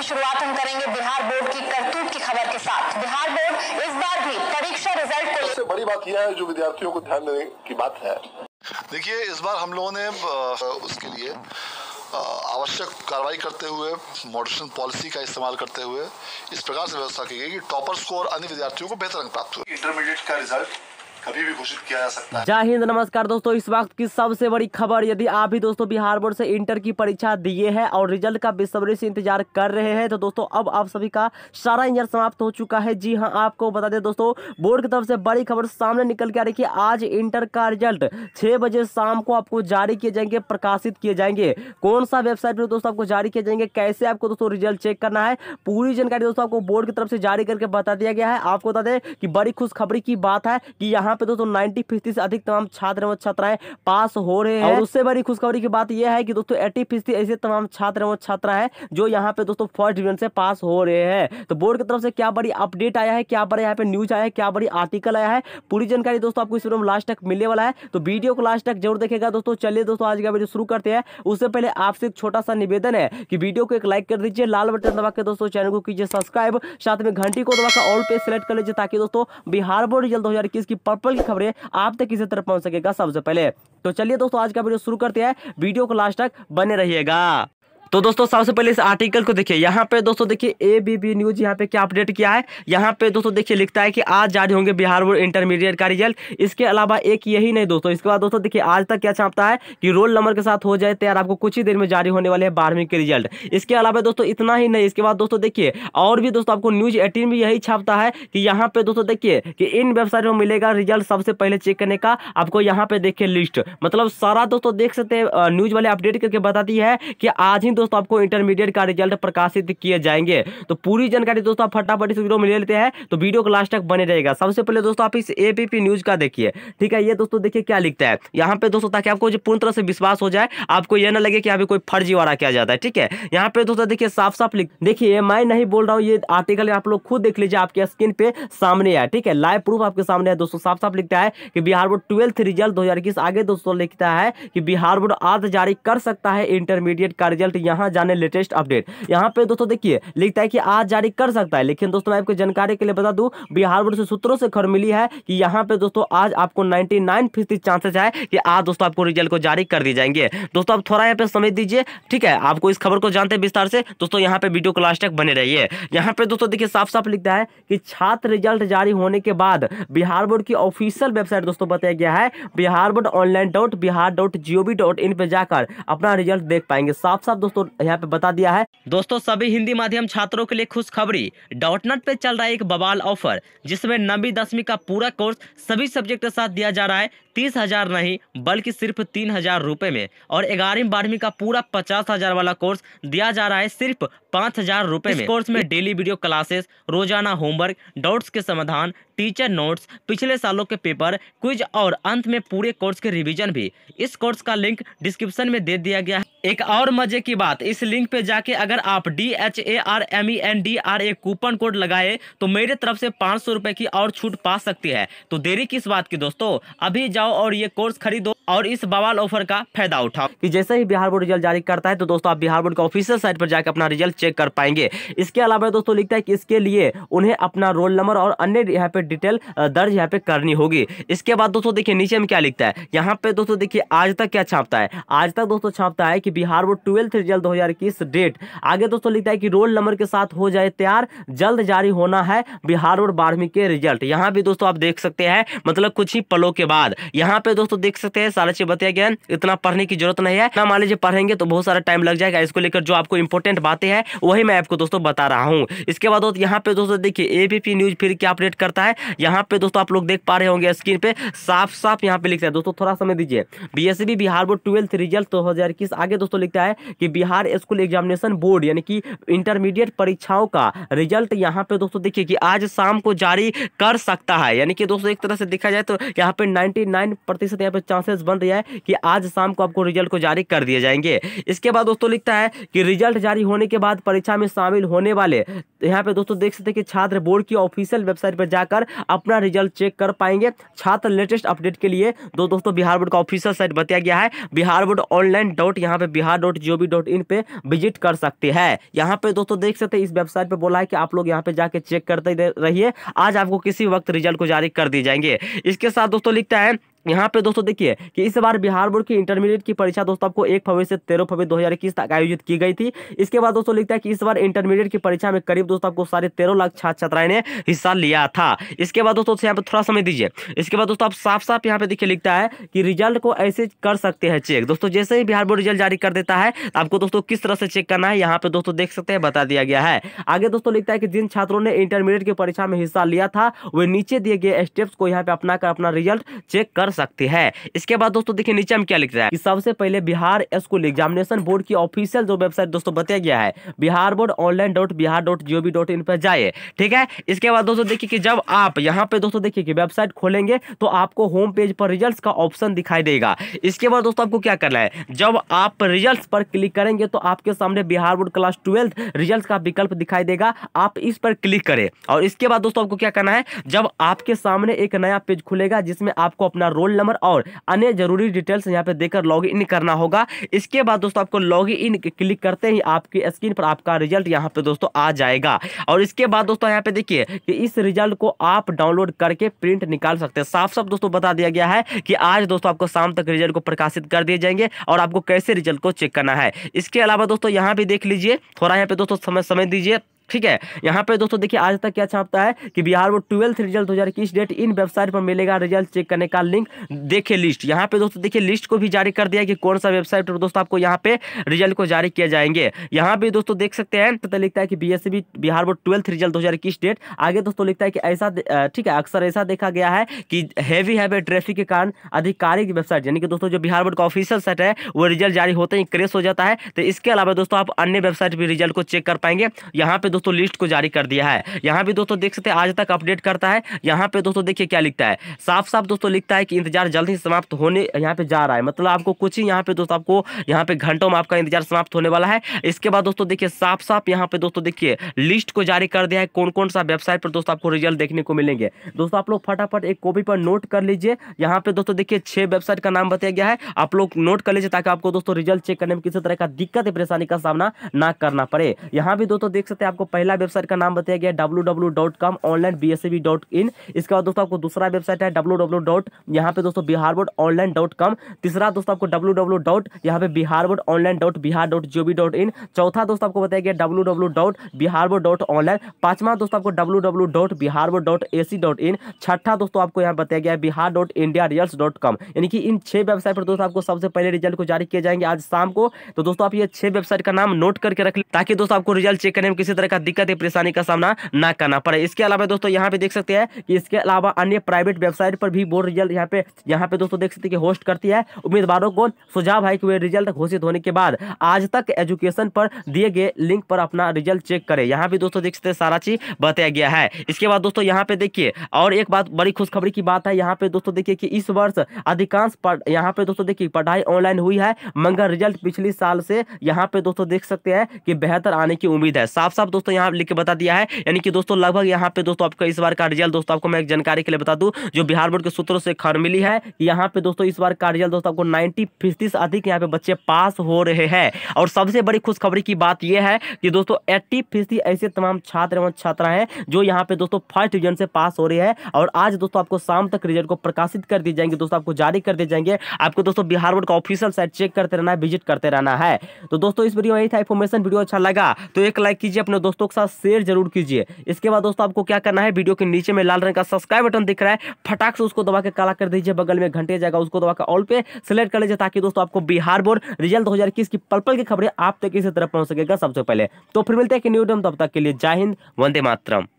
की शुरुआत हम करेंगे बिहार बोर्ड की करतूत की खबर के साथ बिहार बोर्ड इस बार भी परीक्षा रिजल्ट को सबसे बड़ी बात यह है जो विद्यार्थियों को ध्यान देने की बात है देखिए इस बार हम लोगों ने उसके लिए आवश्यक कार्रवाई करते हुए मॉडरेशन पॉलिसी का इस्तेमाल करते हुए इस प्रकार से व्यवस्था की गई कि टॉपर्स को और अन्य विद्यार्थियों को बेहतर अंक प्राप्त हुए इंटरमीडिएट का रिजल्ट कभी भी घोषित किया जा सकता है जय हिंद नमस्कार दोस्तों इस वक्त की सबसे बड़ी खबर यदि आप भी दोस्तों बिहार बोर्ड से इंटर की परीक्षा दिए हैं और रिजल्ट का बेसब्री से इंतजार कर रहे हैं तो दोस्तों अब आप सभी का सारा इंजर समाप्त हो चुका है जी हाँ आपको बता दें दोस्तों बोर्ड की तरफ से बड़ी खबर सामने निकल के आ रही है आज इंटर का रिजल्ट छह बजे शाम को आपको जारी किए जाएंगे प्रकाशित किए जाएंगे कौन सा वेबसाइट पर दोस्तों आपको जारी किए जाएंगे कैसे आपको दोस्तों रिजल्ट चेक करना है पूरी जानकारी दोस्तों आपको बोर्ड की तरफ से जारी करके बता दिया गया है आपको बता दें कि बड़ी खुशखबरी की बात है कि यहाँ यहाँ पे दोस्तों नाइन्टी फीसदी से अधिक तमाम छात्र एवं छात्राएं पास हो रहे हैं और उससे बड़ी खुशखबरी की बात यह है कि दोस्तों एट्टी फीसदी ऐसे तमाम छात्र एवं छात्रा हैं जो यहाँ पे दोस्तों फर्स्ट डिवीजन से पास हो रहे हैं तो बोर्ड की तरफ से क्या बड़ी अपडेट आया है क्या बड़ा यहाँ पे न्यूज आया है क्या बड़ी आर्टिकल आया है पूरी जानकारी दोस्तों आपको इस वीडियो में लास्ट तक मिलने वाला है तो वीडियो को लास्ट तक जरूर देखेगा दोस्तों चलिए दोस्तों आज का वीडियो शुरू करते हैं उससे पहले आपसे एक छोटा सा निवेदन है कि वीडियो को एक लाइक कर दीजिए लाल बटन दबा के दोस्तों चैनल को कीजिए सब्सक्राइब साथ में घंटी को दबाकर ऑल पे सिलेक्ट कर लीजिए ताकि दोस्तों बिहार बोर्ड जल्द दो हजार इक्कीस की फुटबॉल की खबरें आप तक किसी तरह पहुंच सकेगा सबसे पहले तो चलिए दोस्तों आज का वीडियो शुरू करते हैं वीडियो को लास्ट तक बने रहिएगा तो दोस्तों सबसे पहले इस आर्टिकल को देखिए यहाँ पे दोस्तों देखिए ए बी बी न्यूज यहाँ पे क्या अपडेट किया है यहाँ पे दोस्तों देखिए लिखता है कि आज जारी होंगे बिहार बोर्ड इंटरमीडिएट का रिजल्ट इसके अलावा एक यही नहीं दोस्तों इसके बाद दोस्तों देखिए आज तक क्या छापता है कि रोल नंबर के साथ हो जाए तैयार आपको कुछ ही देर में जारी होने वाले हैं बारहवीं के रिजल्ट इसके अलावा दोस्तों इतना ही नहीं इसके बाद दोस्तों देखिए और भी दोस्तों आपको न्यूज एटीन भी यही छापता है कि यहाँ पे दोस्तों देखिए कि इन वेबसाइट में मिलेगा रिजल्ट सबसे पहले चेक करने का आपको यहाँ पे देखिए लिस्ट मतलब सारा दोस्तों देख सकते हैं न्यूज वाले अपडेट करके बताती है कि आज ही दोस्तों आपको इंटरमीडिएट का रिजल्ट प्रकाशित किए जाएंगे तो पूरी जानकारी दोस्तों आप फटाफट इस वीडियो में ले लेते हैं तो वीडियो को लास्ट तक बने रहेगा सबसे पहले दोस्तों आप इस एपीपी न्यूज का देखिए ठीक है ये दोस्तों देखिए क्या लिखता है यहाँ पे दोस्तों ताकि आपको जो पूर्ण तरह से विश्वास हो जाए आपको यह ना लगे कि यहाँ पे कोई फर्जीवाड़ा किया जाता है ठीक है यहाँ पे दोस्तों देखिए साफ साफ लिख देखिए मैं नहीं बोल रहा हूँ ये आर्टिकल आप लोग खुद देख लीजिए आपके स्क्रीन पे सामने आया ठीक है लाइव प्रूफ आपके सामने है दोस्तों साफ साफ लिखता है कि बिहार बोर्ड ट्वेल्थ रिजल्ट दो आगे दोस्तों लिखता है कि बिहार बोर्ड आज जारी कर सकता है इंटरमीडिएट का रिजल्ट यहाँ जाने लेटेस्ट अपडेट यहाँ पे दोस्तों देखिए लिखता है कि आज जारी कर सकता है लेकिन दोस्तों मैं आपको जानकारी के लिए बता दूँ बिहार बोर्ड से सूत्रों से खबर मिली है कि यहाँ पे दोस्तों आज आपको नाइन्टी चांसेस है कि आज दोस्तों आपको रिजल्ट को जारी कर दिए जाएंगे दोस्तों आप थोड़ा यहाँ पे समझ दीजिए ठीक है आपको इस खबर को जानते विस्तार से दोस्तों यहाँ पे वीडियो क्लास तक बने रहिए यहाँ पे दोस्तों देखिए साफ साफ लिखता है कि छात्र रिजल्ट जारी होने के बाद बिहार बोर्ड की ऑफिशियल वेबसाइट दोस्तों बताया गया है Bihar board online dot Bihar dot G O dot in पर जाकर अपना रिजल्ट देख पाएंगे साफ साफ दोस्तों तो यहाँ पे बता दिया है दोस्तों सभी हिंदी माध्यम छात्रों के लिए खुशखबरी डॉटनेट पे चल रहा है एक बवाल ऑफर जिसमें नवी दसवीं का पूरा कोर्स सभी सब्जेक्ट के साथ दिया जा रहा है तीस हजार नहीं बल्कि सिर्फ तीन हजार रुपये में और ग्यारहवीं बारहवीं का पूरा पचास हजार वाला कोर्स दिया जा रहा है सिर्फ पाँच हजार रुपये में कोर्स में डेली वीडियो क्लासेस रोजाना होमवर्क डाउट्स के समाधान टीचर नोट्स पिछले सालों के पेपर क्विज और अंत में पूरे कोर्स के रिविजन भी इस कोर्स का लिंक डिस्क्रिप्शन में दे दिया गया है एक और मजे की बात इस लिंक पे जाके अगर आप D H A R M E N D R A coupon code लगाए तो मेरे तरफ से पाँच सौ की और छूट पा सकती है तो देरी किस बात की दोस्तों अभी जाओ जाओ और ये कोर्स खरीदो और इस बवाल ऑफर का फायदा उठाओ कि जैसे ही बिहार बोर्ड रिजल्ट जारी करता है तो दोस्तों आप बिहार बोर्ड का ऑफिशियल साइट पर जाकर अपना रिजल्ट चेक कर पाएंगे इसके अलावा दोस्तों लिखता है कि इसके लिए उन्हें अपना रोल नंबर और अन्य यहाँ पे डिटेल दर्ज यहाँ पे करनी होगी इसके बाद दोस्तों देखिए नीचे में क्या लिखता है यहाँ पे दोस्तों देखिए आज तक क्या छापता है आज तक दोस्तों छापता है कि बिहार बोर्ड ट्वेल्थ रिजल्ट दो डेट आगे दोस्तों लिखता है कि रोल नंबर के साथ हो जाए तैयार जल्द जारी होना है बिहार बोर्ड बारहवीं के रिजल्ट यहाँ भी दोस्तों आप देख सकते हैं मतलब कुछ ही पलों के बाद यहाँ पे दोस्तों देख सकते हैं सारा चीज बताया गया इतना पढ़ने की जरूरत नहीं है ना मान लीजिए पढ़ेंगे तो बहुत सारा टाइम लग जाएगा इसको लेकर जो आपको इंपॉर्टेंट बातें हैं वही मैं आपको दोस्तों बता रहा हूँ इसके बाद यहाँ पे दोस्तों देखिए एबीपी न्यूज फिर क्या अपडेट करता है यहाँ पे दोस्तों आप लोग देख पा रहे होंगे स्क्रीन पे साफ साफ यहाँ पे लिखता है दोस्तों थोड़ा समय दीजिए B e Bihar board twelfth result दो हजार इक्कीस आगे दोस्तों लिखता है कि बिहार स्कूल एग्जामिनेशन बोर्ड यानी कि इंटरमीडिएट परीक्षाओं का रिजल्ट यहाँ पे दोस्तों देखिए कि आज शाम को जारी कर सकता है यानी कि दोस्तों एक तरह से देखा जाए तो यहाँ पे नाइनटी नाइन प्रतिशत यहाँ पर चांसेस बन रहा है कि आज शाम को आपको रिजल्ट को जारी कर दिए जाएंगे इसके बाद दोस्तों लिखता है कि रिजल्ट जारी होने के बाद परीक्षा में शामिल होने वाले तो यहाँ पे दोस्तों देख सकते हैं कि छात्र बोर्ड की ऑफिशियल वेबसाइट पर जाकर अपना रिजल्ट चेक कर पाएंगे छात्र लेटेस्ट अपडेट के लिए दो दोस्तों बिहार बोर्ड का ऑफिशियल साइट बताया गया है बिहार बोर्ड ऑनलाइन डॉट यहाँ पे Bihar dot G dot in पे विजिट कर सकते हैं यहाँ पे दोस्तों देख सकते हैं इस वेबसाइट पर बोला है कि आप लोग यहाँ पे जाके चेक करते रहिए आज आपको किसी वक्त रिजल्ट को जारी कर दिए जाएंगे इसके साथ दोस्तों लिखता है यहाँ पे दोस्तों देखिए कि इस बार बिहार बोर्ड की इंटरमीडिएट की परीक्षा दोस्तों आपको एक फरवरी से तेरह फरवरी इक्कीस तक आयोजित की गई थी इसके बाद दोस्तों लिखता है कि इस बार इंटरमीडिएट की परीक्षा में करीब दोस्तों आपको साढ़े तेरह लाख छात्र छात्राएं ने हिस्सा लिया था इसके बाद दोस्तों यहाँ पर थोड़ा समय दीजिए इसके बाद दोस्तों आप साफ साफ यहाँ पे देखिए लिखता है कि रिजल्ट को ऐसे कर सकते हैं चेक दोस्तों जैसे ही बिहार बोर्ड रिजल्ट जारी कर देता है आपको दोस्तों किस तरह से चेक करना है यहाँ पे दोस्तों देख सकते हैं बता दिया गया है आगे दोस्तों लिखता है कि जिन छात्रों ने इंटरमीडिएट की परीक्षा में हिस्सा लिया था वे नीचे दिए गए स्टेप्स को यहाँ पे अपना कर अपना रिजल्ट चेक कर कर सकती है इसके बाद दोस्तों देखिए नीचे हम क्या लिख रहा है कि सबसे पहले बिहार स्कूल एग्जामिनेशन बोर्ड की ऑफिशियल जो वेबसाइट दोस्तों बताया गया है Bihar board online dot Bihar dot G O V dot in पर जाए ठीक है इसके बाद दोस्तों देखिए कि जब आप यहाँ पे दोस्तों देखिए कि वेबसाइट खोलेंगे तो आपको होम पेज पर रिजल्ट का ऑप्शन दिखाई देगा इसके बाद दोस्तों आपको क्या करना है जब आप रिजल्ट पर क्लिक करेंगे तो आपके सामने Bihar board class twelfth result का विकल्प दिखाई देगा आप इस पर क्लिक करें और इसके बाद दोस्तों आपको क्या करना है जब आपके सामने एक नया पेज खुलेगा जिसमें आपको अपना रोल नंबर और अन्य जरूरी डिटेल्स यहाँ पे देकर लॉग इन करना होगा इसके बाद दोस्तों आपको लॉग इन क्लिक करते ही आपकी स्क्रीन पर आपका रिजल्ट यहाँ पे दोस्तों आ जाएगा और इसके बाद दोस्तों यहाँ पे देखिए कि इस रिजल्ट को आप डाउनलोड करके प्रिंट निकाल सकते हैं साफ साफ दोस्तों बता दिया गया है कि आज दोस्तों आपको शाम तक रिजल्ट को प्रकाशित कर दिए जाएंगे और आपको कैसे रिजल्ट को चेक करना है इसके अलावा दोस्तों यहाँ भी देख लीजिए थोड़ा यहाँ पे दोस्तों समय समय दीजिए ठीक है यहाँ पे दोस्तों देखिए आज तक क्या छापता है कि बिहार बोर्ड ट्वेल्थ रिजल्ट दो हज़ार इक्कीस डेट इन वेबसाइट पर मिलेगा रिजल्ट चेक करने का लिंक देखिए लिस्ट यहाँ पे दोस्तों देखिए लिस्ट को भी जारी कर दिया कि कौन सा वेबसाइट और दोस्तों आपको यहाँ पे रिजल्ट को जारी किया जाएंगे यहाँ पे दोस्तों देख सकते हैं तो लिखता है कि B Bihar board twelfth result दो डेट आगे दोस्तों लिखता है कि ऐसा ठीक है अक्सर ऐसा देखा गया है कि हैवी हैवी ट्रैफिक के कारण आधिकारिक वेबसाइट यानी कि दोस्तों जो बिहार बोर्ड का ऑफिशियल साइट है वो रिजल्ट जारी होते ही क्रेश हो जाता है तो इसके अलावा दोस्तों आप अन्य वेबसाइट भी रिजल्ट को चेक कर पाएंगे यहाँ पे दोस्तों लिस्ट को जारी कर दिया है यहाँ भी दोस्तों देख सकते हैं आज तक अपडेट करता है यहाँ पे दोस्तों देखिए क्या लिखता है साफ साफ दोस्तों लिखता है कि इंतजार जल्द ही समाप्त होने यहाँ पे जा रहा है मतलब आपको कुछ ही यहाँ पे दोस्तों आपको यहाँ पे घंटों में आपका इंतजार समाप्त होने वाला है इसके बाद दोस्तों देखिए साफ साफ यहाँ पे दोस्तों देखिए लिस्ट को जारी कर दिया है कौन कौन सा वेबसाइट पर दोस्तों आपको रिजल्ट देखने को मिलेंगे दोस्तों आप लोग फटाफट एक कॉपी पर नोट कर लीजिए यहाँ पे दोस्तों देखिए छह वेबसाइट का नाम बताया गया है आप लोग नोट कर लीजिए ताकि आपको दोस्तों रिजल्ट चेक करने में किसी तरह का दिक्कत परेशानी का सामना ना करना पड़े यहाँ भी दोस्तों देख सकते हैं आपको पहला वेबसाइट का नाम बताया गया W W dot com online B S B dot in इसके बाद दोस्तों आपको दूसरा वेबसाइट है डब्ल्यू डब्ल्यू डॉट यहाँ पे दोस्तों Bihar board online dot com तीसरा दोस्तों आपको डब्ल्यू डब्ल्यू डॉट यहाँ पे Bihar board online dot Bihar dot G dot in चौथा दोस्तों आपको बताया गया W W dot Bihar board dot online पांचवा दोस्तों आपको W W dot Bihar board dot A C dot in छठा दोस्तों आपको यहाँ बताया गया Bihar dot India result dot com यानी कि इन छह वेबसाइट पर दोस्तों आपको सबसे पहले रिजल्ट को जारी किए जाएंगे आज शाम को तो दोस्तों आप ये छह वेबसाइट का नाम नोट करके रख लें ताकि दोस्तों आपको रिजल्ट चेक करने में किसी तरह का का दिक्कत या परेशानी का सामना ना करना पड़े इसके अलावा दोस्तों यहाँ पे देख सकते हैं कि इसके अलावा अन्य प्राइवेट वेबसाइट पर भी बोर्ड रिजल्ट यहाँ पे यहाँ पे दोस्तों देख सकते हैं कि होस्ट करती है उम्मीदवारों को सुझाव है कि वे रिजल्ट घोषित होने के बाद आज तक एजुकेशन पर दिए गए लिंक पर अपना रिजल्ट चेक करें यहाँ भी दोस्तों देख सकते हैं सारा चीज बताया गया है इसके बाद दोस्तों यहाँ पे देखिए और एक बात बड़ी खुशखबरी की बात है यहाँ पे दोस्तों देखिए कि इस वर्ष अधिकांश यहाँ पे दोस्तों देखिए पढ़ाई ऑनलाइन हुई है मगर रिजल्ट पिछले साल से यहाँ पे दोस्तों देख सकते हैं कि बेहतर आने की उम्मीद है साफ साफ दोस्तों दोस्तों यहाँ लिख के बता दिया है यानी कि दोस्तों लगभग यहाँ पे दोस्तों आपका इस बार का रिजल्ट दोस्तों आपको मैं एक जानकारी के लिए बता दूँ जो बिहार बोर्ड के सूत्रों से खबर मिली है यहाँ पे दोस्तों इस बार का रिजल्ट दोस्तों आपको नाइन्टी फीसदी से अधिक यहाँ पे बच्चे पास हो रहे हैं और सबसे बड़ी खुशखबरी की बात यह है कि दोस्तों एट्टी फीसदी ऐसे तमाम छात्र एवं छात्रा हैं जो यहाँ पे दोस्तों फर्स्ट डिविजन से पास हो रही है और आज दोस्तों आपको शाम तक रिजल्ट को प्रकाशित कर दिए जाएंगे दोस्तों आपको जारी कर दिए जाएंगे आपको दोस्तों बिहार बोर्ड का ऑफिशियल साइट चेक करते रहना है विजिट करते रहना है तो दोस्तों इस वीडियो में यही था इन्फॉर्मेशन वीडियो अच्छा लगा तो एक लाइक कीजिए अपने दोस्तों दोस्तों के साथ शेयर जरूर कीजिए इसके बाद दोस्तों आपको क्या करना है वीडियो के नीचे में लाल रंग का सब्सक्राइब बटन दिख रहा है फटाक से उसको दबा के काला कर दीजिए बगल में घंटे जाएगा उसको दबा के ऑल पे सिलेक्ट कर लीजिए ताकि दोस्तों आपको बिहार बोर्ड रिजल्ट दो हजार की पलपल की खबरें आप तक इसी तरफ पहुंच सकेगा सबसे पहले तो फिर मिलते हैं कि न्यूडम तब तक के लिए जय हिंद वंदे मातरम